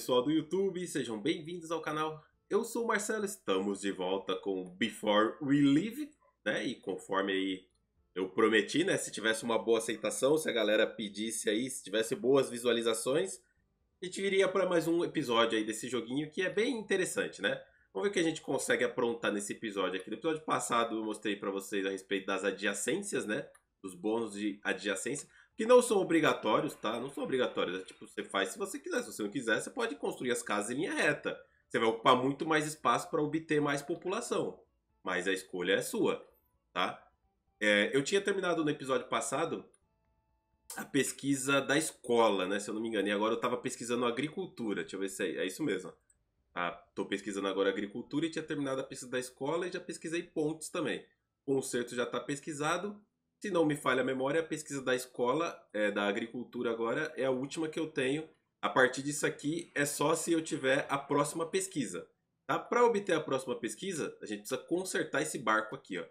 pessoal do YouTube, sejam bem-vindos ao canal. Eu sou o Marcelo, estamos de volta com Before We Leave, né? E conforme aí eu prometi, né? Se tivesse uma boa aceitação, se a galera pedisse aí, se tivesse boas visualizações, a gente viria para mais um episódio aí desse joguinho que é bem interessante, né? Vamos ver o que a gente consegue aprontar nesse episódio aqui. No episódio passado eu mostrei para vocês a respeito das adjacências, né? Dos bônus de adjacência que não são obrigatórios, tá? Não são obrigatórios, é tipo, você faz se você quiser. Se você não quiser, você pode construir as casas em linha reta. Você vai ocupar muito mais espaço para obter mais população, mas a escolha é sua, tá? É, eu tinha terminado no episódio passado a pesquisa da escola, né? Se eu não me engano, e agora eu estava pesquisando agricultura. Deixa eu ver se é, é isso mesmo. Ah, tô pesquisando agora agricultura e tinha terminado a pesquisa da escola e já pesquisei pontes também. O concerto já está pesquisado se não me falha a memória, a pesquisa da escola, é, da agricultura agora, é a última que eu tenho. A partir disso aqui é só se eu tiver a próxima pesquisa. Tá? Para obter a próxima pesquisa, a gente precisa consertar esse barco aqui. Ó,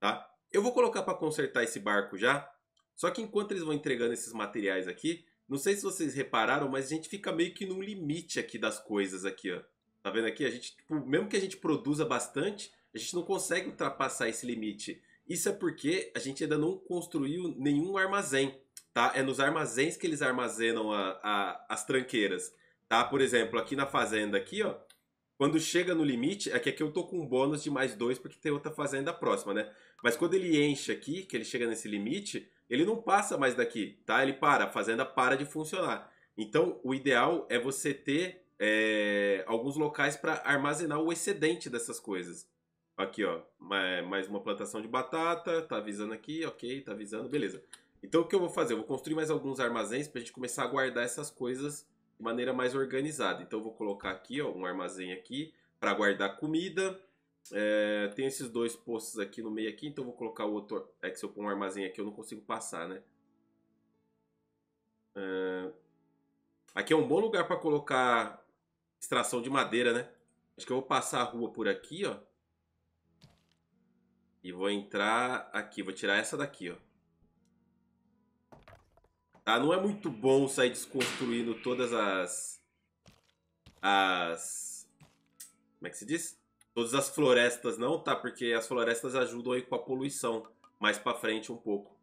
tá? Eu vou colocar para consertar esse barco já. Só que enquanto eles vão entregando esses materiais aqui, não sei se vocês repararam, mas a gente fica meio que no limite aqui das coisas aqui, ó. Tá vendo aqui? A gente, tipo, mesmo que a gente produza bastante, a gente não consegue ultrapassar esse limite. Isso é porque a gente ainda não construiu nenhum armazém, tá? É nos armazéns que eles armazenam a, a, as tranqueiras, tá? Por exemplo, aqui na fazenda aqui, ó, quando chega no limite, é que aqui eu tô com um bônus de mais dois porque tem outra fazenda próxima, né? Mas quando ele enche aqui, que ele chega nesse limite, ele não passa mais daqui, tá? Ele para, a fazenda para de funcionar. Então, o ideal é você ter é, alguns locais para armazenar o excedente dessas coisas. Aqui, ó, é, mais uma plantação de batata, tá avisando aqui, ok, tá avisando, beleza. Então o que eu vou fazer? Eu vou construir mais alguns armazéns para a gente começar a guardar essas coisas de maneira mais organizada. Então eu vou colocar aqui, ó, um armazém aqui para guardar comida. É, tem esses dois postos aqui no meio aqui, então eu vou colocar o outro... É que se eu pôr um armazém aqui eu não consigo passar, né? É... Aqui é um bom lugar para colocar extração de madeira, né? Acho que eu vou passar a rua por aqui, ó. E vou entrar aqui, vou tirar essa daqui, ó. Tá, não é muito bom sair desconstruindo todas as... As... Como é que se diz? Todas as florestas não, tá? Porque as florestas ajudam aí com a poluição. Mais pra frente um pouco.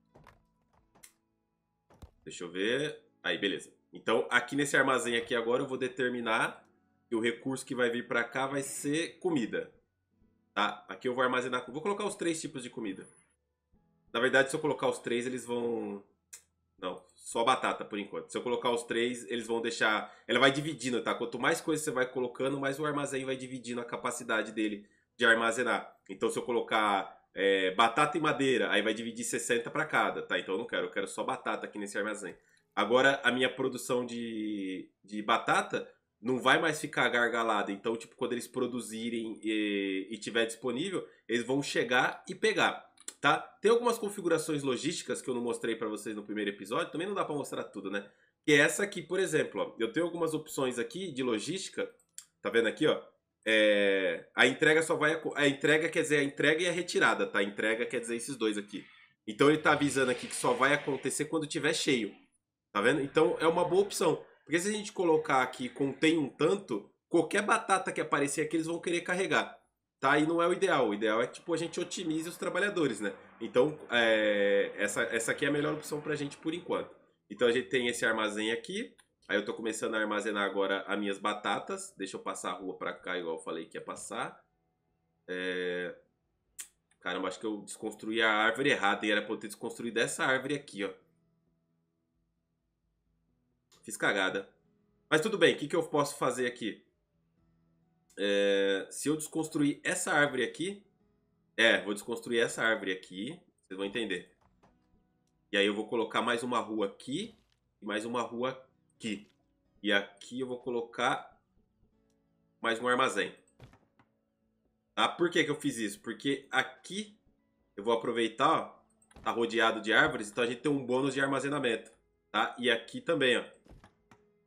Deixa eu ver... Aí, beleza. Então, aqui nesse armazém aqui agora, eu vou determinar que o recurso que vai vir pra cá vai ser comida. Tá, aqui eu vou armazenar... Vou colocar os três tipos de comida. Na verdade, se eu colocar os três, eles vão... Não, só batata por enquanto. Se eu colocar os três, eles vão deixar... Ela vai dividindo, tá? Quanto mais coisa você vai colocando, mais o armazém vai dividindo a capacidade dele de armazenar. Então, se eu colocar é, batata e madeira, aí vai dividir 60 para cada, tá? Então, eu não quero. Eu quero só batata aqui nesse armazém. Agora, a minha produção de, de batata não vai mais ficar gargalada. Então, tipo, quando eles produzirem e, e tiver disponível, eles vão chegar e pegar, tá? Tem algumas configurações logísticas que eu não mostrei para vocês no primeiro episódio, também não dá para mostrar tudo, né? Que é essa aqui, por exemplo, ó, eu tenho algumas opções aqui de logística, tá vendo aqui, ó? É, a entrega só vai. A, a entrega quer dizer a entrega e a retirada, tá? A entrega quer dizer esses dois aqui. Então ele tá avisando aqui que só vai acontecer quando tiver cheio. Tá vendo? Então é uma boa opção. Porque se a gente colocar aqui contém um tanto, qualquer batata que aparecer aqui eles vão querer carregar. Tá? E não é o ideal. O ideal é que tipo, a gente otimize os trabalhadores, né? Então, é... essa, essa aqui é a melhor opção para a gente por enquanto. Então a gente tem esse armazém aqui. Aí eu estou começando a armazenar agora as minhas batatas. Deixa eu passar a rua para cá, igual eu falei que ia passar. É... Caramba, acho que eu desconstruí a árvore errada e era para eu ter desconstruído essa árvore aqui, ó. Fiz cagada. Mas tudo bem, o que, que eu posso fazer aqui? É, se eu desconstruir essa árvore aqui... É, vou desconstruir essa árvore aqui. Vocês vão entender. E aí eu vou colocar mais uma rua aqui. E mais uma rua aqui. E aqui eu vou colocar mais um armazém. Tá? Por que, que eu fiz isso? Porque aqui eu vou aproveitar, ó, tá rodeado de árvores, então a gente tem um bônus de armazenamento, tá? E aqui também, ó.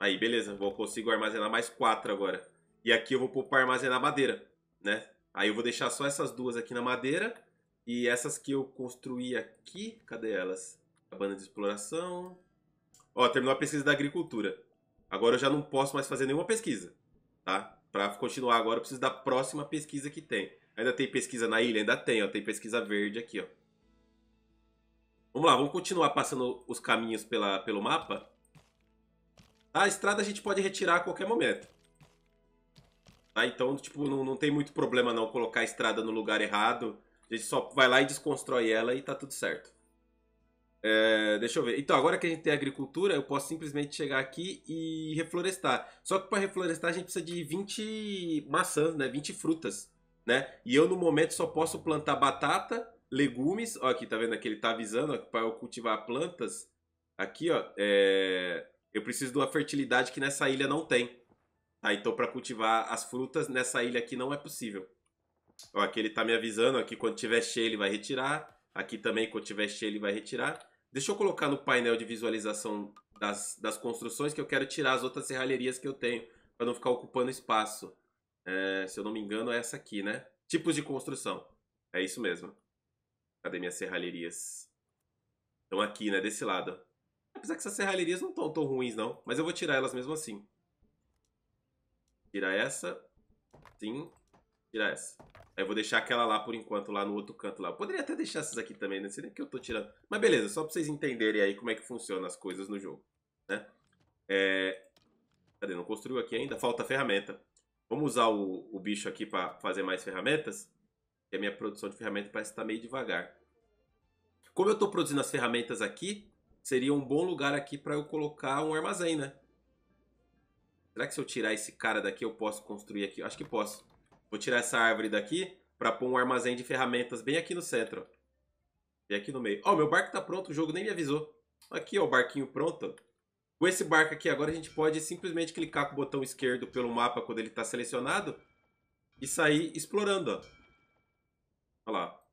Aí, beleza. Vou consigo armazenar mais quatro agora. E aqui eu vou pôr para armazenar madeira, né? Aí eu vou deixar só essas duas aqui na madeira. E essas que eu construí aqui, cadê elas? A banda de exploração. Ó, terminou a pesquisa da agricultura. Agora eu já não posso mais fazer nenhuma pesquisa, tá? Para continuar agora eu preciso da próxima pesquisa que tem. Ainda tem pesquisa na ilha? Ainda tem, ó. Tem pesquisa verde aqui, ó. Vamos lá, vamos continuar passando os caminhos pela, pelo mapa. A estrada a gente pode retirar a qualquer momento. Tá? então, tipo, não, não tem muito problema não colocar a estrada no lugar errado. A gente só vai lá e desconstrói ela e tá tudo certo. É, deixa eu ver. Então, agora que a gente tem agricultura, eu posso simplesmente chegar aqui e reflorestar. Só que para reflorestar a gente precisa de 20 maçãs, né? 20 frutas, né? E eu no momento só posso plantar batata, legumes. Ó, aqui, tá vendo? Aqui ele tá avisando para eu cultivar plantas. Aqui, ó, é... Eu preciso de uma fertilidade que nessa ilha não tem. Tá, então para cultivar as frutas nessa ilha aqui não é possível. Ó, aqui ele tá me avisando, aqui quando tiver cheio ele vai retirar. Aqui também quando tiver cheio ele vai retirar. Deixa eu colocar no painel de visualização das, das construções que eu quero tirar as outras serralherias que eu tenho. para não ficar ocupando espaço. É, se eu não me engano é essa aqui, né? Tipos de construção. É isso mesmo. Cadê minhas serralherias? Estão aqui, né? Desse lado. Apesar que essas serralherias não estão tão ruins, não. Mas eu vou tirar elas mesmo assim. Tira essa. Sim. Tira essa. Aí eu vou deixar aquela lá por enquanto, lá no outro canto lá. Eu poderia até deixar essas aqui também, não né? sei nem que eu tô tirando. Mas beleza, só pra vocês entenderem aí como é que funcionam as coisas no jogo, né? É... Cadê? Não construiu aqui ainda? Falta ferramenta. Vamos usar o, o bicho aqui pra fazer mais ferramentas? Porque a minha produção de ferramenta parece estar tá meio devagar. Como eu tô produzindo as ferramentas aqui, seria um bom lugar aqui para eu colocar um armazém, né? Será que se eu tirar esse cara daqui eu posso construir aqui? Acho que posso. Vou tirar essa árvore daqui para pôr um armazém de ferramentas bem aqui no centro. E aqui no meio. Ó, oh, meu barco tá pronto, o jogo nem me avisou. Aqui, ó, o barquinho pronto. Com esse barco aqui agora a gente pode simplesmente clicar com o botão esquerdo pelo mapa quando ele está selecionado e sair explorando, ó. Olha lá.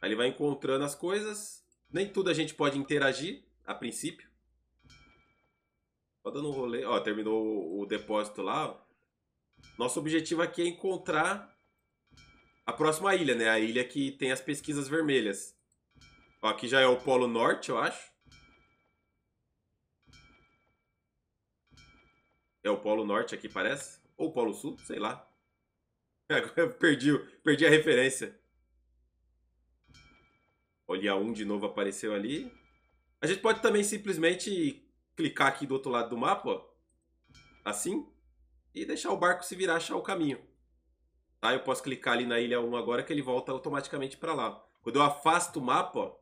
Aí ele vai encontrando as coisas nem tudo a gente pode interagir, a princípio. Só dando um rolê. Ó, terminou o depósito lá. Nosso objetivo aqui é encontrar a próxima ilha, né? A ilha que tem as pesquisas vermelhas. Ó, aqui já é o Polo Norte, eu acho. É o Polo Norte aqui, parece. Ou Polo Sul, sei lá. Agora eu perdi, perdi a referência. Olha, um de novo apareceu ali. A gente pode também simplesmente clicar aqui do outro lado do mapa, ó, assim, e deixar o barco se virar achar o caminho. Tá? Eu posso clicar ali na ilha 1 agora que ele volta automaticamente para lá. Quando eu afasto o mapa, ó,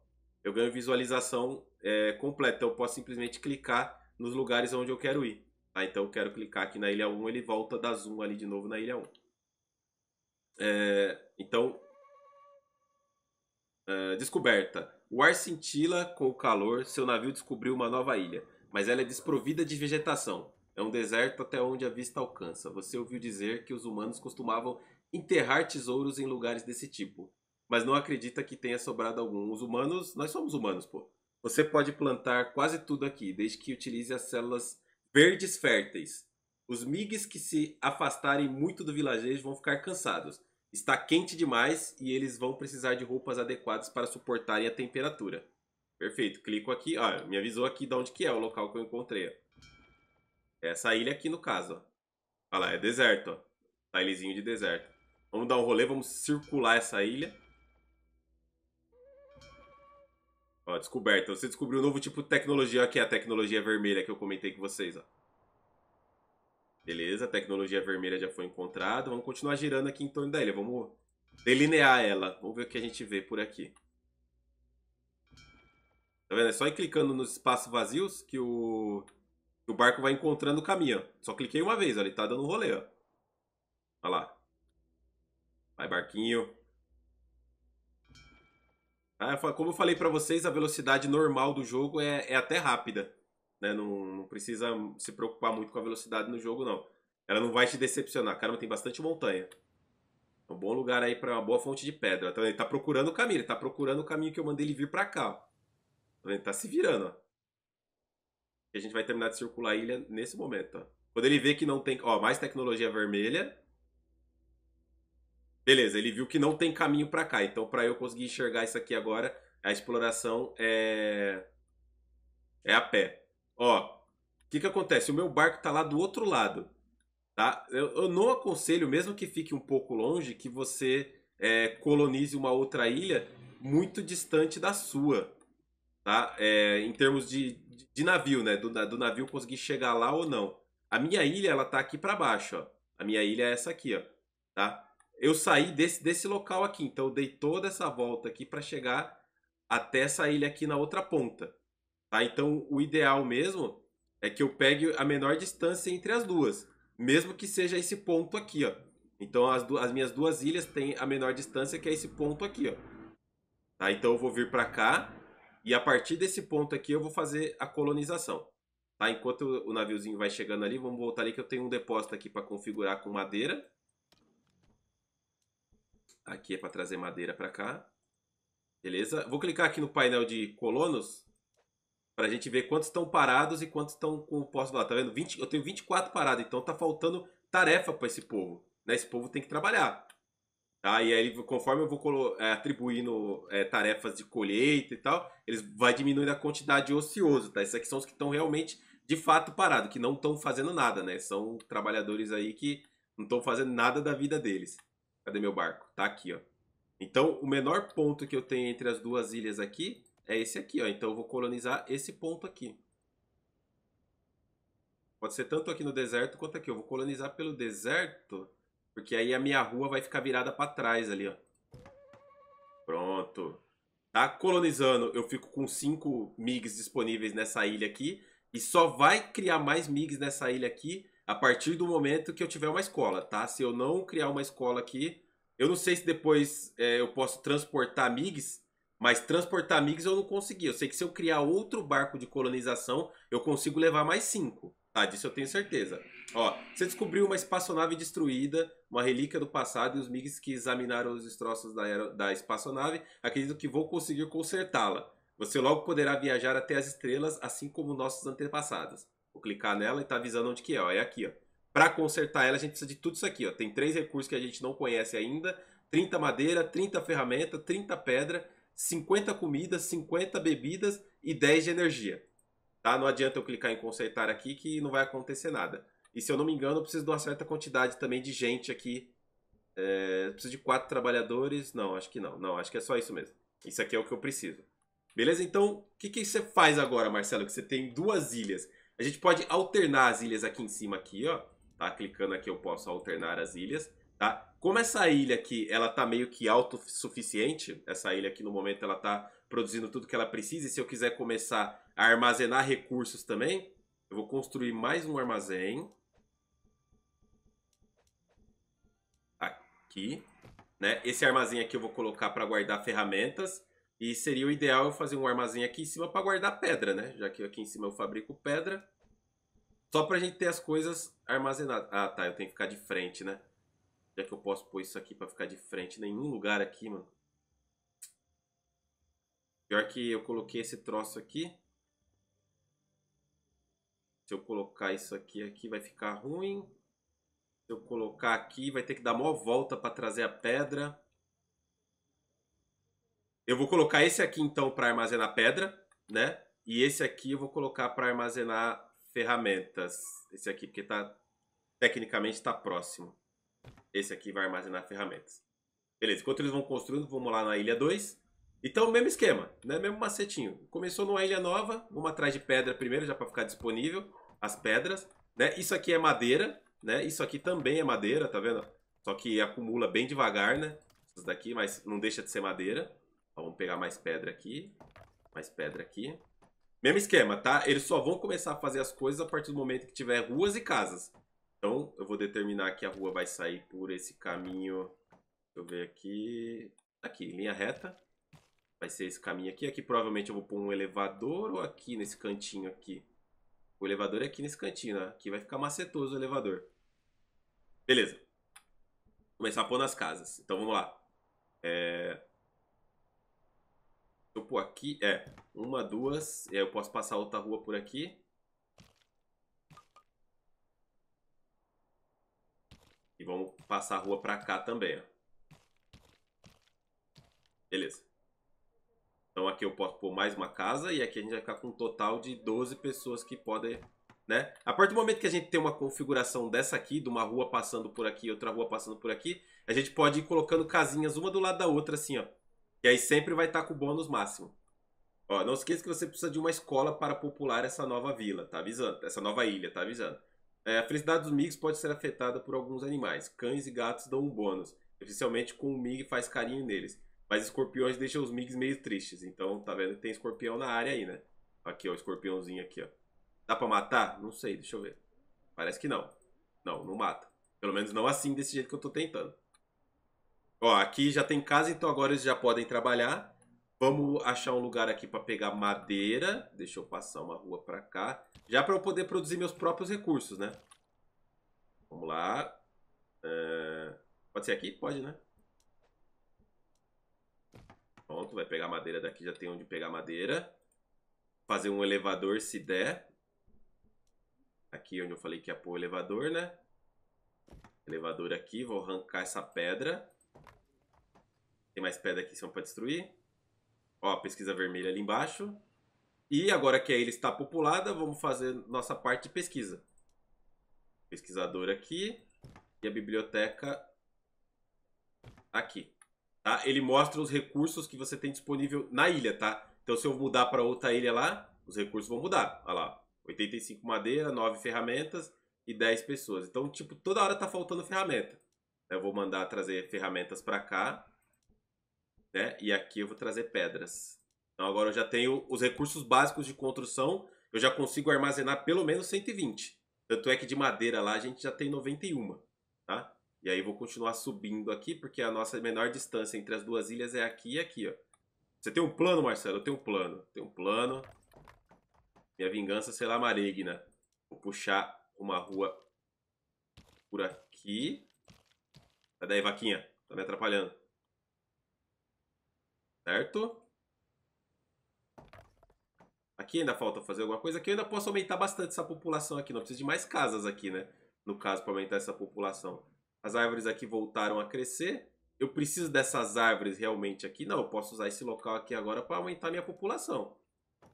eu ganho visualização é, completa. Então eu posso simplesmente clicar nos lugares onde eu quero ir. Tá? Então eu quero clicar aqui na ilha 1, ele volta da zoom ali de novo na ilha 1. É, então eh, descoberta. O ar cintila com o calor, seu navio descobriu uma nova ilha, mas ela é desprovida de vegetação. É um deserto até onde a vista alcança. Você ouviu dizer que os humanos costumavam enterrar tesouros em lugares desse tipo, mas não acredita que tenha sobrado algum. Os humanos, nós somos humanos, pô. Você pode plantar quase tudo aqui, desde que utilize as células verdes férteis. Os migs que se afastarem muito do vilarejo vão ficar cansados Está quente demais e eles vão precisar de roupas adequadas para suportarem a temperatura. Perfeito, clico aqui, ó, me avisou aqui de onde que é o local que eu encontrei. Essa ilha aqui no caso, ó. Olha lá, é deserto, ó. Tá ilhazinho de deserto. Vamos dar um rolê, vamos circular essa ilha. Ó, descoberta. Você descobriu um novo tipo de tecnologia aqui, é a tecnologia vermelha que eu comentei com vocês, ó. Beleza, a tecnologia vermelha já foi encontrada. Vamos continuar girando aqui em torno da ilha. Vamos delinear ela. Vamos ver o que a gente vê por aqui. Tá vendo? É só ir clicando nos espaços vazios que o, o barco vai encontrando o caminho. Só cliquei uma vez, olha. Ele tá dando um rolê, ó. Olha lá. Vai, barquinho. Ah, como eu falei pra vocês, a velocidade normal do jogo é, é até rápida né? Não, não precisa se preocupar muito com a velocidade no jogo, não. Ela não vai te decepcionar. Caramba, tem bastante montanha. É um bom lugar aí para uma boa fonte de pedra. Então, ele tá procurando o caminho, ele tá procurando o caminho que eu mandei ele vir para cá. Então, ele tá se virando, ó. E a gente vai terminar de circular a ilha nesse momento, ó. Quando ele vê que não tem... Ó, mais tecnologia vermelha. Beleza, ele viu que não tem caminho para cá. Então, para eu conseguir enxergar isso aqui agora, a exploração é... É a pé. Ó, o que, que acontece? O meu barco está lá do outro lado. Tá? Eu, eu, não aconselho, mesmo que fique um pouco longe, que você é, colonize uma outra ilha muito distante da sua. Tá? É, em termos de, de navio, né? Do, do navio conseguir chegar lá ou não. A minha ilha, ela tá aqui para baixo, ó. A minha ilha é essa aqui, ó. Tá? Eu saí desse, desse local aqui, então eu dei toda essa volta aqui para chegar até essa ilha aqui na outra ponta. Tá? Então, o ideal mesmo é que eu pegue a menor distância entre as duas, mesmo que seja esse ponto aqui, ó. Então, as, as minhas duas ilhas têm a menor distância, que é esse ponto aqui, ó. Tá? Então, eu vou vir para cá e a partir desse ponto aqui eu vou fazer a colonização. Tá? Enquanto o naviozinho vai chegando ali, vamos voltar ali que eu tenho um depósito aqui para configurar com madeira. Aqui é para trazer madeira para cá. Beleza? Vou clicar aqui no painel de colonos Pra gente ver quantos estão parados e quantos estão com posse lá. Tá vendo? 20, eu tenho 24 parados, então tá faltando tarefa para esse povo. Né? Esse povo tem que trabalhar. Tá? E aí, conforme eu vou é, atribuindo é, tarefas de colheita e tal, eles vai diminuindo a quantidade ociosa, tá? Esses aqui são os que estão realmente, de fato, parados, que não estão fazendo nada, né? São trabalhadores aí que não estão fazendo nada da vida deles. Cadê meu barco? Tá aqui, ó. Então, o menor ponto que eu tenho entre as duas ilhas aqui é esse aqui, ó. Então eu vou colonizar esse ponto aqui. Pode ser tanto aqui no deserto quanto aqui. Eu vou colonizar pelo deserto, porque aí a minha rua vai ficar virada para trás ali, ó. Pronto. Tá colonizando, eu fico com 5 MIGs disponíveis nessa ilha aqui. E só vai criar mais MIGs nessa ilha aqui a partir do momento que eu tiver uma escola, tá? Se eu não criar uma escola aqui, eu não sei se depois é, eu posso transportar MIGs mas transportar migs eu não consegui. Eu sei que se eu criar outro barco de colonização, eu consigo levar mais cinco. Ah, disso eu tenho certeza. Ó, você descobriu uma espaçonave destruída, uma relíquia do passado, e os MIGs que examinaram os destroços da, da espaçonave acredito que vou conseguir consertá-la. Você logo poderá viajar até as estrelas, assim como nossos antepassados. Vou clicar nela e tá avisando onde que é, ó. É aqui, ó. Pra consertar ela, a gente precisa de tudo isso aqui, ó. Tem três recursos que a gente não conhece ainda. 30 madeira, 30 ferramenta, 30 pedra 50 comidas, 50 bebidas e 10 de energia. Tá? Não adianta eu clicar em consertar aqui que não vai acontecer nada. E se eu não me engano, eu preciso de uma certa quantidade também de gente aqui. É, preciso de quatro trabalhadores. Não, acho que não. Não, acho que é só isso mesmo. Isso aqui é o que eu preciso. Beleza? Então, o que, que você faz agora, Marcelo? Que você tem duas ilhas. A gente pode alternar as ilhas aqui em cima, aqui, ó. Tá? Clicando aqui eu posso alternar as ilhas. Tá? Como essa ilha aqui, ela tá meio que autossuficiente, essa ilha aqui no momento ela tá produzindo tudo que ela precisa, e se eu quiser começar a armazenar recursos também, eu vou construir mais um armazém. Aqui. Né? Esse armazém aqui eu vou colocar para guardar ferramentas. E seria o ideal eu fazer um armazém aqui em cima para guardar pedra, né? Já que aqui em cima eu fabrico pedra. Só para a gente ter as coisas armazenadas. Ah, tá. Eu tenho que ficar de frente, né? Já que eu posso pôr isso aqui pra ficar de frente. Nenhum lugar aqui, mano. Pior que eu coloquei esse troço aqui. Se eu colocar isso aqui, aqui vai ficar ruim. Se eu colocar aqui, vai ter que dar mó volta para trazer a pedra. Eu vou colocar esse aqui, então, para armazenar pedra, né? E esse aqui eu vou colocar para armazenar ferramentas. Esse aqui, porque tá, tecnicamente está próximo. Esse aqui vai armazenar ferramentas. Beleza, enquanto eles vão construindo, vamos lá na ilha 2. Então, mesmo esquema, né? mesmo macetinho. Começou numa ilha nova, vamos atrás de pedra primeiro, já para ficar disponível as pedras. Né? Isso aqui é madeira, né? isso aqui também é madeira, tá vendo? Só que acumula bem devagar, né? Essas daqui, mas não deixa de ser madeira. Então, vamos pegar mais pedra aqui, mais pedra aqui. Mesmo esquema, tá? Eles só vão começar a fazer as coisas a partir do momento que tiver ruas e casas. Então, eu vou determinar que a rua vai sair por esse caminho. Deixa eu ver aqui. Aqui, linha reta. Vai ser esse caminho aqui. Aqui provavelmente eu vou pôr um elevador ou aqui nesse cantinho aqui. O elevador é aqui nesse cantinho, né? Aqui vai ficar macetoso o elevador. Beleza. Começar a pôr nas casas. Então vamos lá. É... Eu pôr aqui, é, uma, duas, é, eu posso passar outra rua por aqui. E vamos passar a rua pra cá também, ó. Beleza. Então aqui eu posso pôr mais uma casa e aqui a gente vai ficar com um total de 12 pessoas que podem, né? A partir do momento que a gente tem uma configuração dessa aqui, de uma rua passando por aqui e outra rua passando por aqui, a gente pode ir colocando casinhas uma do lado da outra assim, ó. E aí sempre vai estar tá com o bônus máximo. Ó, não esqueça que você precisa de uma escola para popular essa nova vila, tá avisando? Essa nova ilha, tá avisando. É, a felicidade dos MIGs pode ser afetada por alguns animais. Cães e gatos dão um bônus, especialmente com o MIG faz carinho neles. Mas escorpiões deixam os MIGs meio tristes. Então, tá vendo que tem escorpião na área aí, né? Aqui, ó, o escorpiãozinho aqui, ó. Dá pra matar? Não sei, deixa eu ver. Parece que não. Não, não mata. Pelo menos não assim, desse jeito que eu tô tentando. Ó, aqui já tem casa, então agora eles já podem trabalhar. Vamos achar um lugar aqui para pegar madeira. Deixa eu passar uma rua para cá. Já para eu poder produzir meus próprios recursos, né? Vamos lá. Eh, pode ser aqui? Pode, né? Pronto, vai pegar madeira daqui. Já tem onde pegar madeira. Fazer um elevador se der. Aqui é onde eu falei que ia pôr o elevador, né? Elevador aqui. Vou arrancar essa pedra. Tem mais pedra aqui em cima para destruir. Ó, pesquisa vermelha ali embaixo. E agora que a ilha está populada, vamos fazer nossa parte de pesquisa. Pesquisador aqui e a biblioteca aqui. Tá? Ele mostra os recursos que você tem disponível na ilha, tá? Então se eu mudar para outra ilha lá, os recursos vão mudar. Olha lá, 85 madeira, 9 ferramentas e 10 pessoas. Então, tipo, toda hora tá faltando ferramenta. Eu vou mandar trazer ferramentas para cá né? E aqui eu vou trazer pedras. Então agora eu já tenho os recursos básicos de construção, eu já consigo armazenar pelo menos 120. Tanto é que de madeira lá a gente já tem 91, tá? E aí vou continuar subindo aqui, porque a nossa menor distância entre as duas ilhas é aqui e aqui, ó. Você tem um plano, Marcelo? Eu tenho um plano. Tenho um plano. Minha vingança será maligna. Vou puxar uma rua por aqui. Cadê a vaquinha. Tá me atrapalhando certo? Aqui ainda falta fazer alguma coisa. Aqui eu ainda posso aumentar bastante essa população aqui. Não preciso de mais casas aqui, né? No caso, para aumentar essa população. As árvores aqui voltaram a crescer. Eu preciso dessas árvores realmente aqui? Não, eu posso usar esse local aqui agora para aumentar minha população,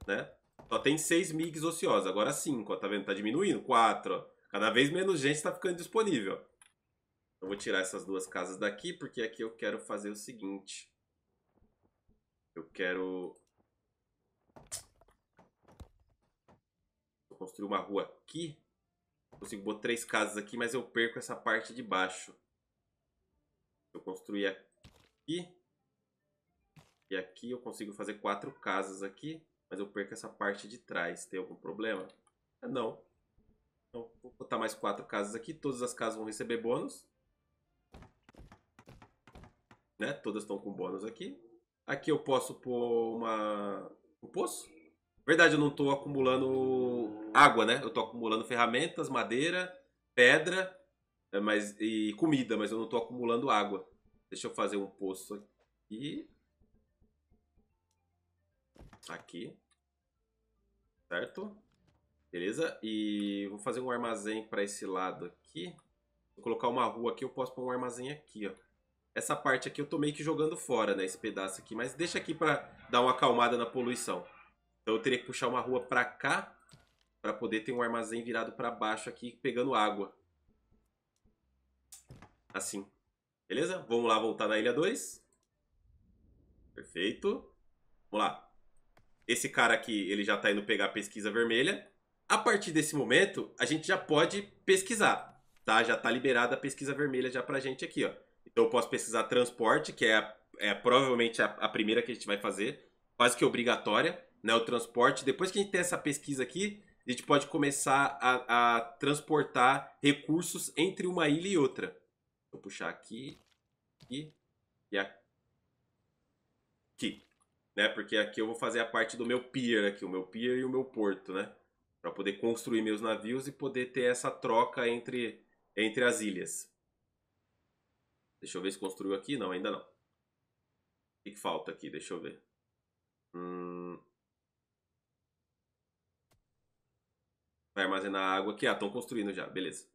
né? Só tem seis MIGs ociosos, agora cinco, Está tá vendo? Tá diminuindo, quatro, Cada vez menos gente está ficando disponível. Eu vou tirar essas duas casas daqui, porque aqui eu quero fazer o seguinte. Eu quero... Vou construir uma rua aqui. Consigo botar três casas aqui, mas eu perco essa parte de baixo. Eu construir aqui. E aqui eu consigo fazer quatro casas aqui, mas eu perco essa parte de trás. Tem algum problema? É, não. Então, vou botar mais quatro casas aqui. Todas as casas vão receber bônus. Né? Todas estão com bônus aqui. Aqui eu posso pôr uma... um poço. Verdade, eu não estou acumulando água, né? Eu estou acumulando ferramentas, madeira, pedra é, mas, e comida, mas eu não estou acumulando água. Deixa eu fazer um poço aqui. Aqui. Certo? Beleza? E vou fazer um armazém para esse lado aqui. Vou colocar uma rua aqui, eu posso pôr um armazém aqui, ó essa parte aqui eu tô meio que jogando fora, né? Esse pedaço aqui. Mas deixa aqui pra dar uma acalmada na poluição. Então eu teria que puxar uma rua pra cá pra poder ter um armazém virado pra baixo aqui, pegando água. Assim. Beleza? Vamos lá voltar na ilha 2. Perfeito. Vamos lá. Esse cara aqui, ele já tá indo pegar a pesquisa vermelha. A partir desse momento, a gente já pode pesquisar, tá? Já tá liberada a pesquisa vermelha já pra gente aqui, ó. Então eu posso pesquisar transporte, que é, é provavelmente a, a, primeira que a gente vai fazer, quase que obrigatória, né? O transporte. Depois que a gente tem essa pesquisa aqui, a gente pode começar a, a transportar recursos entre uma ilha e outra. Vou puxar aqui, aqui e aqui. Né? Porque aqui eu vou fazer a parte do meu pier aqui, o meu pier e o meu porto, né? Para poder construir meus navios e poder ter essa troca entre, entre as ilhas. Deixa eu ver se construiu aqui. Não, ainda não. O que, que falta aqui? Deixa eu ver. Hum... Vai armazenar água aqui. Ah, estão construindo já. Beleza.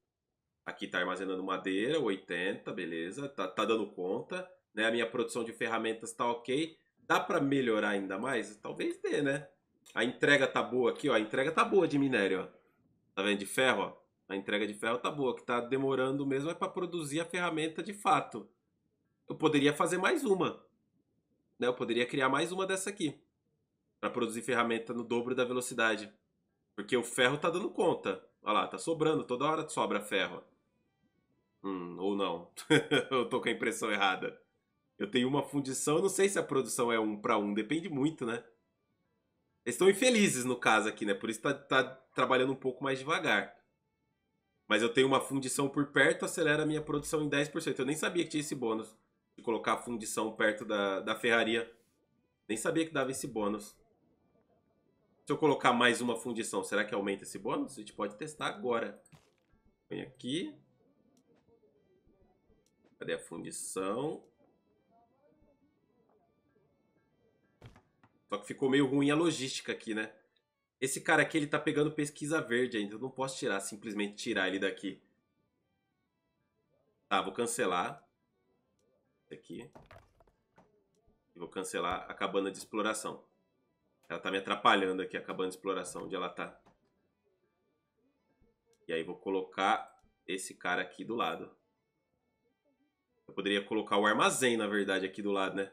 Aqui está armazenando madeira, 80, beleza. Tá, tá dando conta. Né? A minha produção de ferramentas está ok. Dá para melhorar ainda mais? Talvez dê, né? A entrega tá boa aqui, ó. A entrega tá boa de minério, ó. Tá vendo? De ferro, ó a entrega de ferro tá boa, o que tá demorando mesmo é para produzir a ferramenta de fato. Eu poderia fazer mais uma, né? Eu poderia criar mais uma dessa aqui para produzir ferramenta no dobro da velocidade, porque o ferro tá dando conta. Olha lá, tá sobrando, toda hora sobra ferro. Hum, ou não. eu tô com a impressão errada. Eu tenho uma fundição, não sei se a produção é um para um, depende muito, né? Eles estão infelizes no caso aqui, né? Por isso tá, tá trabalhando um pouco mais devagar mas eu tenho uma fundição por perto, acelera a minha produção em 10%. Eu nem sabia que tinha esse bônus de colocar a fundição perto da, da ferraria. Nem sabia que dava esse bônus. Se eu colocar mais uma fundição, será que aumenta esse bônus? A gente pode testar agora. Vem aqui. Cadê a fundição? Só que ficou meio ruim a logística aqui, né? Esse cara aqui, ele tá pegando pesquisa verde ainda. Eu não posso tirar, simplesmente tirar ele daqui. Tá, vou cancelar. aqui. E vou cancelar a cabana de exploração. Ela tá me atrapalhando aqui, a cabana de exploração, onde ela tá. E aí vou colocar esse cara aqui do lado. Eu poderia colocar o armazém, na verdade, aqui do lado, né?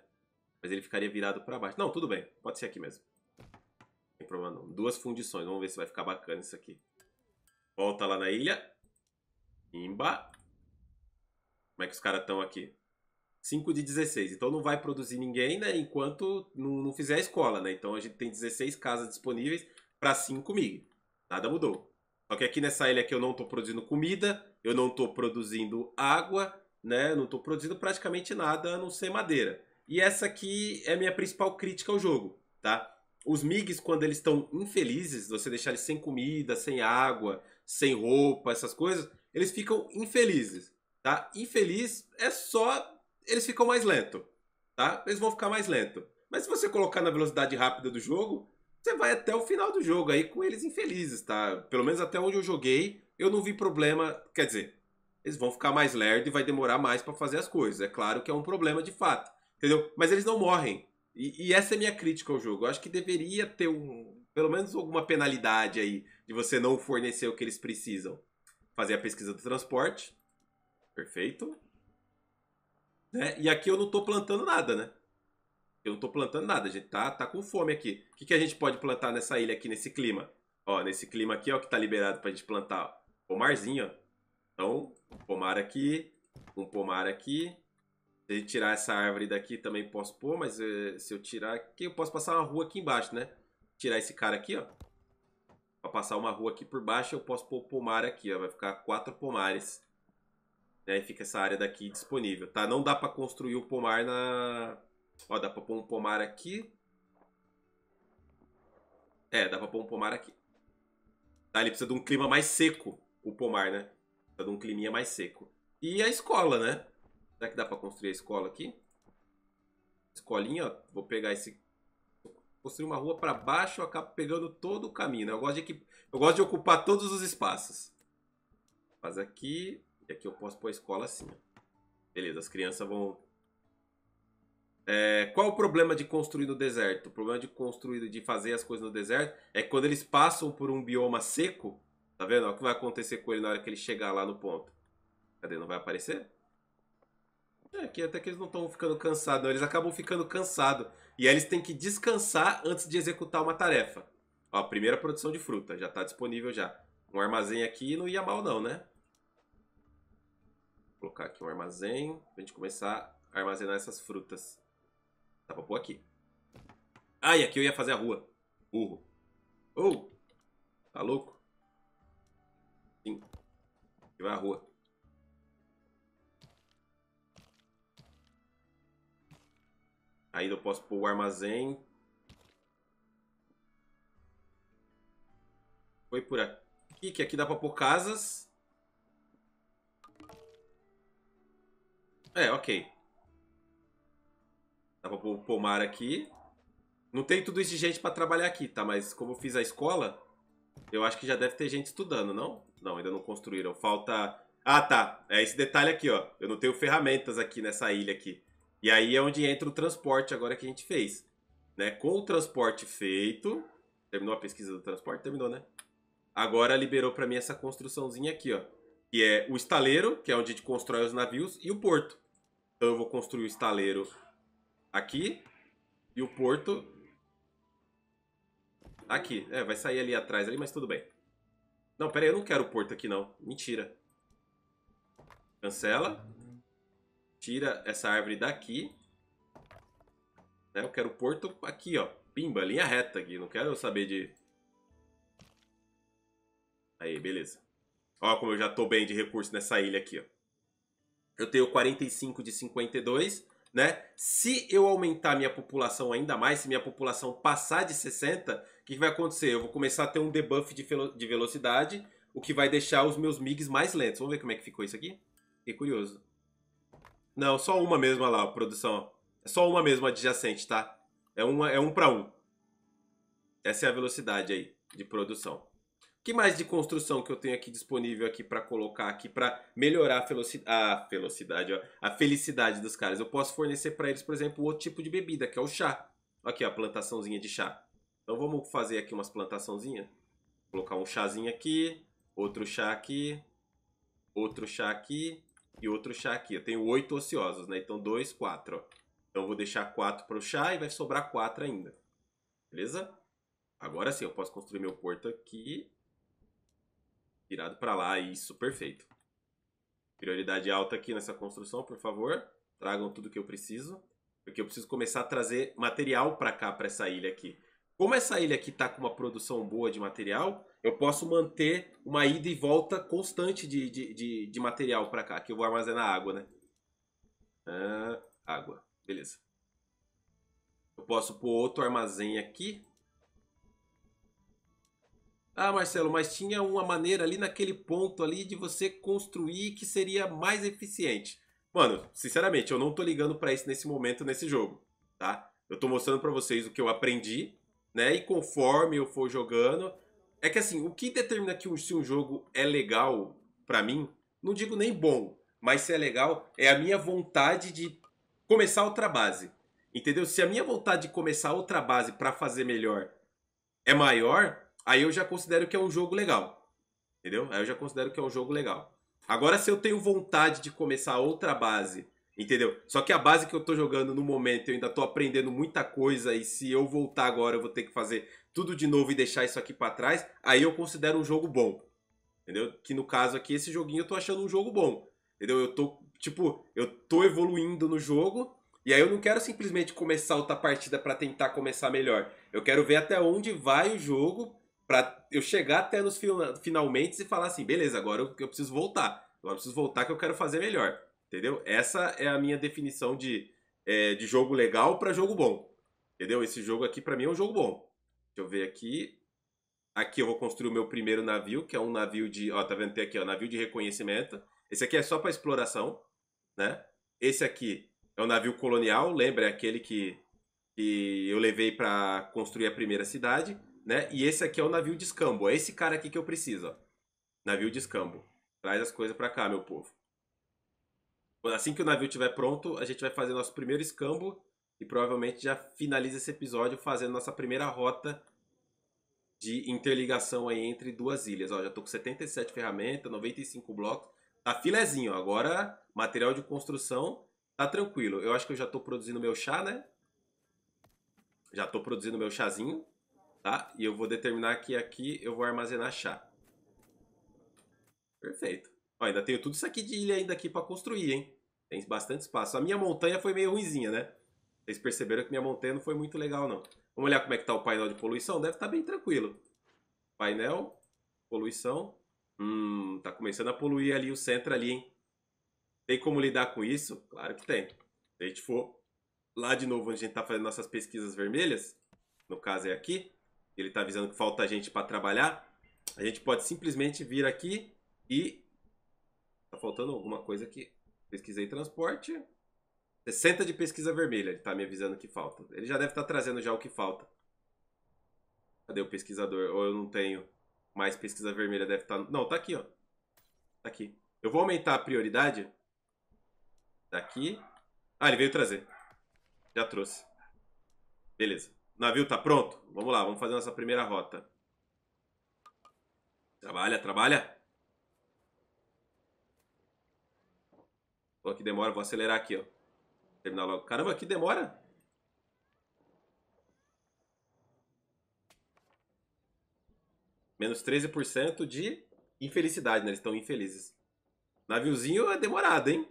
Mas ele ficaria virado para baixo. Não, tudo bem. Pode ser aqui mesmo tem problema não. Duas fundições, vamos ver se vai ficar bacana isso aqui. Volta lá na ilha. Imba. Como é que os caras estão aqui? 5 de 16, então não vai produzir ninguém, né? Enquanto não, não fizer a escola, né? Então a gente tem 16 casas disponíveis para 5 mil. Nada mudou. Só que aqui nessa ilha aqui eu não estou produzindo comida, eu não estou produzindo água, né? Eu não estou produzindo praticamente nada a não ser madeira. E essa aqui é a minha principal crítica ao jogo, tá? Os MIGs, quando eles estão infelizes, você deixar eles sem comida, sem água, sem roupa, essas coisas, eles ficam infelizes, tá? Infeliz é só eles ficam mais lento, tá? Eles vão ficar mais lento. Mas se você colocar na velocidade rápida do jogo, você vai até o final do jogo aí com eles infelizes, tá? Pelo menos até onde eu joguei, eu não vi problema, quer dizer, eles vão ficar mais lerdo e vai demorar mais para fazer as coisas. É claro que é um problema de fato, entendeu? Mas eles não morrem, e, e, essa é minha crítica ao jogo. Eu acho que deveria ter um, pelo menos alguma penalidade aí de você não fornecer o que eles precisam. Fazer a pesquisa do transporte. Perfeito. Né? E aqui eu não estou plantando nada, né? Eu não estou plantando nada, a gente tá, tá com fome aqui. O que, que a gente pode plantar nessa ilha aqui, nesse clima? Ó, nesse clima aqui, ó, que tá liberado pra gente plantar. Ó. Pomarzinho, ó. Então, um pomar aqui, um pomar aqui, se eu tirar essa árvore daqui, também posso pôr, mas uh, se eu tirar aqui, eu posso passar uma rua aqui embaixo, né? Tirar esse cara aqui, ó. Pra passar uma rua aqui por baixo, eu posso pôr o pomar aqui, ó. Vai ficar quatro pomares. Né? E aí fica essa área daqui disponível, tá? Não dá pra construir o pomar na... Ó, dá pra pôr um pomar aqui. É, dá pra pôr um pomar aqui. Tá, ele precisa de um clima mais seco, o pomar, né? Precisa de um climinha mais seco. E a escola, né? Será que dá para construir a escola aqui? Escolinha, ó. Vou pegar esse... construir uma rua para baixo, eu acabo pegando todo o caminho, né? Eu gosto, de equip... eu gosto de ocupar todos os espaços. Faz aqui... E aqui eu posso pôr a escola assim, ó. Beleza, as crianças vão... É... qual o problema de construir no deserto? O problema de construir, de fazer as coisas no deserto é que quando eles passam por um bioma seco, Tá vendo? Olha o que vai acontecer com ele na hora que ele chegar lá no ponto. Cadê? Não vai aparecer? É, que até que eles não estão ficando cansados, não. Eles acabam ficando cansados. E aí eles têm que descansar antes de executar uma tarefa. Ó, primeira produção de fruta, já está disponível já. Um armazém aqui não ia mal não, né? Vou colocar aqui um armazém, pra gente começar a armazenar essas frutas. Dá pra pôr aqui. Ah, e aqui eu ia fazer a rua. Burro. Oh, tá louco? Sim. Aqui vai a rua. Aí eu posso pôr o armazém. Foi por aqui, que aqui dá pra pôr casas. É, ok. Dá pra pôr o pomar aqui. Não tem tudo isso de gente pra trabalhar aqui, tá? Mas como eu fiz a escola, eu acho que já deve ter gente estudando, não? Não, ainda não construíram. Falta... Ah, tá. É esse detalhe aqui, ó. Eu não tenho ferramentas aqui nessa ilha aqui. E aí é onde entra o transporte agora que a gente fez. Né? Com o transporte feito, terminou a pesquisa do transporte? Terminou, né? Agora liberou para mim essa construçãozinha aqui, ó. Que é o estaleiro, que é onde a gente constrói os navios, e o porto. Então eu vou construir o estaleiro aqui e o porto aqui. É, vai sair ali atrás, ali, mas tudo bem. Não, pera aí, eu não quero o porto aqui, não. Mentira. Cancela. Tira essa árvore daqui. Né? Eu quero o porto aqui, ó. Pimba, linha reta aqui. Não quero saber de... Aí, beleza. Ó como eu já tô bem de recurso nessa ilha aqui, ó. Eu tenho 45 de 52, né? Se eu aumentar minha população ainda mais, se minha população passar de 60, o que, que vai acontecer? Eu vou começar a ter um debuff de, de velocidade, o que vai deixar os meus MIGs mais lentos. Vamos ver como é que ficou isso aqui? Fiquei curioso. Não, só uma mesma lá, produção. É só uma mesma adjacente, tá? É, uma, é um para um. Essa é a velocidade aí de produção. O que mais de construção que eu tenho aqui disponível aqui para colocar aqui para melhorar a velocidade, a velocidade, ó, a felicidade dos caras? Eu posso fornecer para eles, por exemplo, outro tipo de bebida, que é o chá. Aqui, ó, a plantaçãozinha de chá. Então vamos fazer aqui umas plantaçãozinhas. Colocar um chazinho aqui, outro chá aqui, outro chá aqui e outro chá aqui. Eu tenho oito ociosos, né? Então, dois, quatro, Então, eu vou deixar quatro para o chá e vai sobrar quatro ainda. Beleza? Agora sim, eu posso construir meu porto aqui. Virado para lá. Isso, perfeito. Prioridade alta aqui nessa construção, por favor. Tragam tudo que eu preciso. Porque eu preciso começar a trazer material para cá, para essa ilha aqui. Como essa ilha aqui está com uma produção boa de material, eu posso manter uma ida e volta constante de, de, de, de material para cá, que eu vou armazenar água, né? Ah, água, beleza. Eu posso pôr outro armazém aqui. Ah, Marcelo, mas tinha uma maneira ali naquele ponto ali de você construir que seria mais eficiente. Mano, sinceramente, eu não tô ligando para isso nesse momento, nesse jogo, tá? Eu tô mostrando para vocês o que eu aprendi, né? E conforme eu for jogando, é que assim, o que determina que um, se um jogo é legal para mim, não digo nem bom, mas se é legal, é a minha vontade de começar outra base. Entendeu? Se a minha vontade de começar outra base para fazer melhor é maior, aí eu já considero que é um jogo legal. Entendeu? Aí eu já considero que é um jogo legal. Agora, se eu tenho vontade de começar outra base, entendeu? Só que a base que eu tô jogando no momento, eu ainda tô aprendendo muita coisa, e se eu voltar agora, eu vou ter que fazer tudo de novo e deixar isso aqui para trás, aí eu considero um jogo bom. Entendeu? Que no caso aqui, esse joguinho eu tô achando um jogo bom. Entendeu? Eu tô, tipo, eu tô evoluindo no jogo, e aí eu não quero simplesmente começar outra partida para tentar começar melhor. Eu quero ver até onde vai o jogo para eu chegar até nos finalmente e falar assim, beleza, agora eu, eu preciso voltar. Agora eu preciso voltar que eu quero fazer melhor. Entendeu? Essa é a minha definição de, é, de jogo legal para jogo bom. Entendeu? Esse jogo aqui para mim é um jogo bom. Deixa eu ver aqui. Aqui eu vou construir o meu primeiro navio, que é um navio de. Ó, tá vendo? Tem aqui, ó, navio de reconhecimento. Esse aqui é só para exploração, né? Esse aqui é o navio colonial, lembra? É aquele que, que eu levei para construir a primeira cidade, né? E esse aqui é o navio de escambo. É esse cara aqui que eu preciso, ó. Navio de escambo. Traz as coisas para cá, meu povo. Assim que o navio estiver pronto, a gente vai fazer nosso primeiro escambo e provavelmente já finaliza esse episódio fazendo nossa primeira rota de interligação aí entre duas ilhas. Ó, já estou com 77 ferramentas, 95 blocos. Tá filezinho. Agora, material de construção tá tranquilo. Eu acho que eu já estou produzindo meu chá, né? Já estou produzindo meu chazinho, tá? E eu vou determinar que aqui eu vou armazenar chá. Perfeito. Ó, ainda tenho tudo isso aqui de ilha ainda aqui para construir, hein? Tem bastante espaço. A minha montanha foi meio ruinzinha, né? Vocês perceberam que minha montanha não foi muito legal, não. Vamos olhar como é que está o painel de poluição? Deve estar tá bem tranquilo. Painel, poluição. Hum, tá começando a poluir ali o centro ali, hein? Tem como lidar com isso? Claro que tem. Se a gente for lá de novo onde a gente está fazendo nossas pesquisas vermelhas, no caso é aqui, ele está avisando que falta gente para trabalhar, a gente pode simplesmente vir aqui e... Tá faltando alguma coisa aqui. Pesquisei transporte, 60 de pesquisa vermelha, ele tá me avisando que falta. Ele já deve estar tá trazendo já o que falta. Cadê o pesquisador? Ou eu não tenho mais pesquisa vermelha, deve estar... Tá... Não, tá aqui, ó. Tá aqui. Eu vou aumentar a prioridade. Daqui. Tá ah, ele veio trazer. Já trouxe. Beleza. O navio tá pronto? Vamos lá, vamos fazer nossa primeira rota. Trabalha, trabalha. Pô, que demora, vou acelerar aqui, ó terminar logo. Caramba, que demora! Menos 13% de infelicidade, né? Eles estão infelizes. Naviozinho é demorado, hein?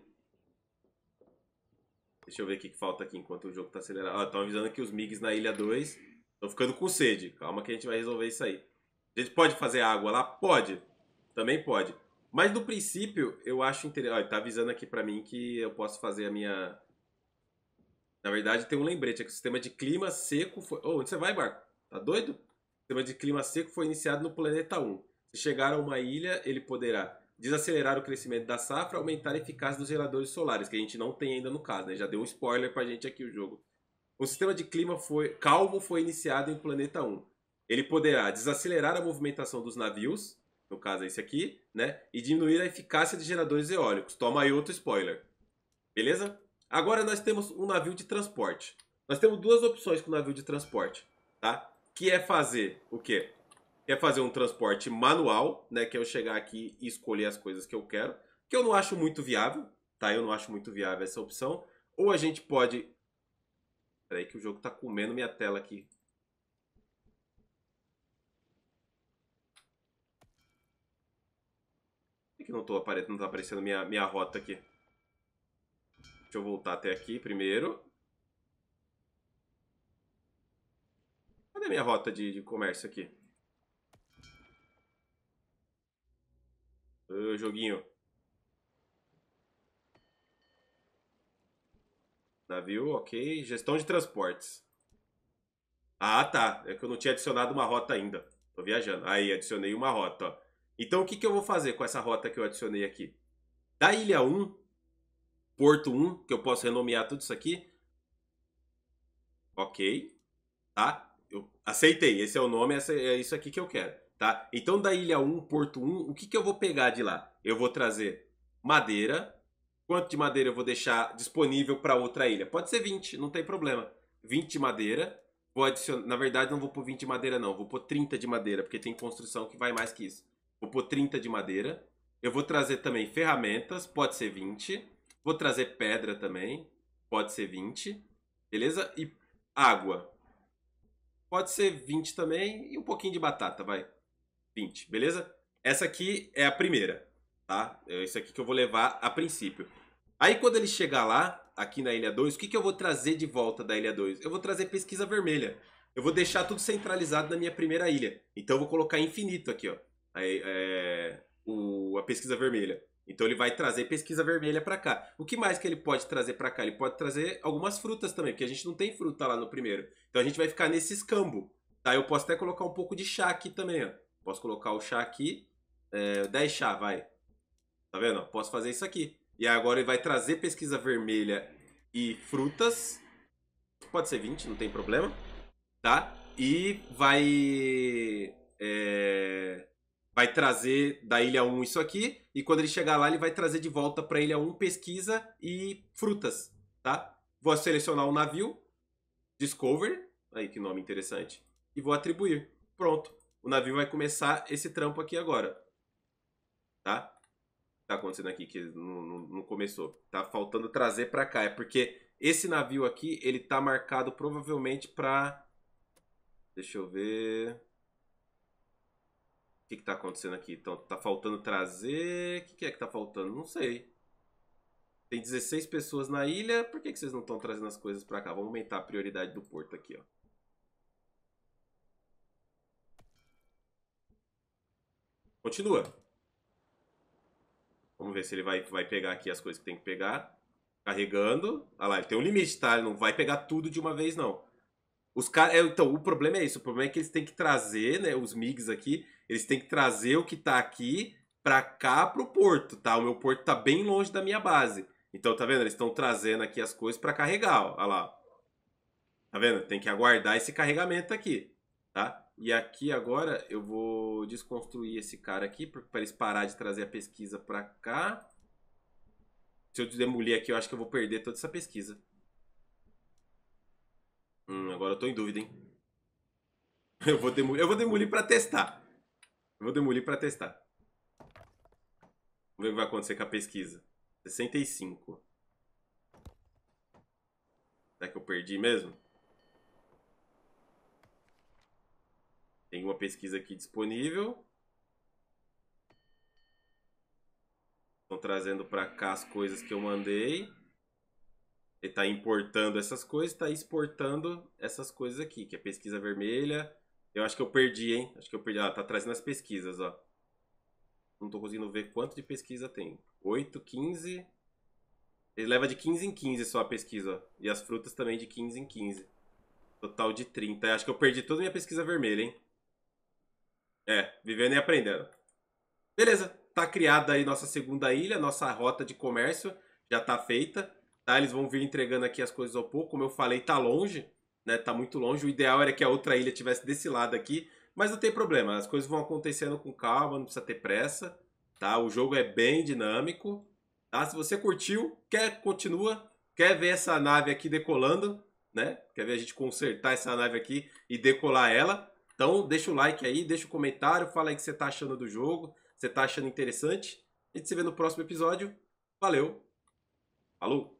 Deixa eu ver o que falta aqui enquanto o jogo está acelerado. Estão ah, avisando que os MIGs na Ilha 2 estão ficando com sede. Calma que a gente vai resolver isso aí. A gente pode fazer água lá? Pode. Também pode. Mas no princípio, eu acho interessante. Olha, tá avisando aqui para mim que eu posso fazer a minha na verdade, tem um lembrete, é que o sistema de clima seco foi... Oh, onde você vai, Marco? Tá doido? O sistema de clima seco foi iniciado no planeta 1. Se chegar a uma ilha, ele poderá desacelerar o crescimento da safra, aumentar a eficácia dos geradores solares, que a gente não tem ainda no caso, né? Já deu um spoiler pra gente aqui o jogo. O sistema de clima foi... calmo foi iniciado em planeta 1. Ele poderá desacelerar a movimentação dos navios, no caso é esse aqui, né? E diminuir a eficácia de geradores eólicos. Toma aí outro spoiler. Beleza? Agora nós temos um navio de transporte. Nós temos duas opções com o navio de transporte, tá? Que é fazer o quê? Que é fazer um transporte manual, né? Que é eu chegar aqui e escolher as coisas que eu quero. Que eu não acho muito viável, tá? Eu não acho muito viável essa opção. Ou a gente pode... Peraí que o jogo tá comendo minha tela aqui. Por que não, tô apare... não tá aparecendo minha, minha rota aqui? Deixa eu voltar até aqui primeiro. Cadê minha rota de, de comércio aqui? Ô, joguinho. Navio, ok. Gestão de transportes. Ah, tá. É que eu não tinha adicionado uma rota ainda. Tô viajando. Aí, adicionei uma rota. Ó. Então, o que, que eu vou fazer com essa rota que eu adicionei aqui? Da Ilha 1, Porto 1, que eu posso renomear tudo isso aqui. Ok, tá? Eu aceitei, esse é o nome, é isso aqui que eu quero, tá? Então, da ilha 1, Porto 1, o que, que eu vou pegar de lá? Eu vou trazer madeira. Quanto de madeira eu vou deixar disponível para outra ilha? Pode ser 20, não tem problema. 20 de madeira. Vou adicionar, na verdade, não vou pôr 20 de madeira, não. Vou pôr 30 de madeira, porque tem construção que vai mais que isso. Vou pôr 30 de madeira. Eu vou trazer também ferramentas, pode ser 20. Vou trazer pedra também. Pode ser 20. Beleza? E água. Pode ser 20 também e um pouquinho de batata, vai. 20, beleza? Essa aqui é a primeira, tá? É isso aqui que eu vou levar a princípio. Aí quando ele chegar lá, aqui na Ilha 2, o que, que eu vou trazer de volta da Ilha 2? Eu vou trazer pesquisa vermelha. Eu vou deixar tudo centralizado na minha primeira ilha. Então eu vou colocar infinito aqui, ó. Aí, é, o, a pesquisa vermelha. Então ele vai trazer pesquisa vermelha para cá. O que mais que ele pode trazer para cá? Ele pode trazer algumas frutas também, porque a gente não tem fruta lá no primeiro. Então a gente vai ficar nesse escambo. Tá, eu posso até colocar um pouco de chá aqui também, ó. Posso colocar o chá aqui. É, 10 chá, vai. Tá vendo? Posso fazer isso aqui. E agora ele vai trazer pesquisa vermelha e frutas. Pode ser 20, não tem problema. Tá? E vai... É vai trazer da ilha 1 isso aqui, e quando ele chegar lá, ele vai trazer de volta para a ilha 1 pesquisa e frutas, tá? Vou selecionar o um navio, Discover, aí que nome interessante, e vou atribuir. Pronto, o navio vai começar esse trampo aqui agora, tá? Tá acontecendo aqui que não, não, não começou. Tá faltando trazer para cá, é porque esse navio aqui, ele tá marcado provavelmente para... Deixa eu ver que está acontecendo aqui? Então, tá faltando trazer. O que, que, é que tá faltando? Não sei. Tem 16 pessoas na ilha. Por que, que vocês não estão trazendo as coisas para cá? Vamos aumentar a prioridade do porto aqui, ó. Continua. Vamos ver se ele vai, vai pegar aqui as coisas que tem que pegar. Carregando. Olha ah lá, ele tem um limite, tá? Ele não vai pegar tudo de uma vez, não. Os car... É, então, o problema é isso. O problema é que eles têm que trazer, né? Os MIGs aqui, eles têm que trazer o que tá aqui pra cá pro porto, tá? O meu porto tá bem longe da minha base. Então, tá vendo? Eles estão trazendo aqui as coisas para carregar, ó. Olha lá. Tá vendo? Tem que aguardar esse carregamento aqui, tá? E aqui agora eu vou desconstruir esse cara aqui para eles parar de trazer a pesquisa para cá. Se eu demolir aqui, eu acho que eu vou perder toda essa pesquisa. Hum, agora eu tô em dúvida, hein? Eu vou demolir, eu vou demolir pra testar. Eu vou demolir pra testar. Vamos ver o que vai acontecer com a pesquisa. 65. Será que eu perdi mesmo? Tem uma pesquisa aqui disponível. Estão trazendo para cá as coisas que eu mandei. Ele está importando essas coisas, está exportando essas coisas aqui, que é pesquisa vermelha. Eu acho que eu perdi, hein? Acho que eu perdi. Ah, tá trazendo as pesquisas, ó. Não estou conseguindo ver quanto de pesquisa tem. 8, 15. Ele leva de 15 em 15 só a pesquisa, ó. E as frutas também de 15 em 15. Total de 30. Eu acho que eu perdi toda a minha pesquisa vermelha, hein? É, vivendo e aprendendo. Beleza, tá criada aí nossa segunda ilha, nossa rota de comércio já tá feita. Tá? Eles vão vir entregando aqui as coisas ao pouco. Como eu falei, tá longe, né? Tá muito longe. O ideal era que a outra ilha tivesse desse lado aqui, mas não tem problema. As coisas vão acontecendo com calma, não precisa ter pressa, tá? O jogo é bem dinâmico, tá? Se você curtiu, quer continua, quer ver essa nave aqui decolando, né? Quer ver a gente consertar essa nave aqui e decolar ela? Então deixa o like aí, deixa o comentário, fala aí o que você tá achando do jogo, você tá achando interessante. A gente se vê no próximo episódio. Valeu! Falou!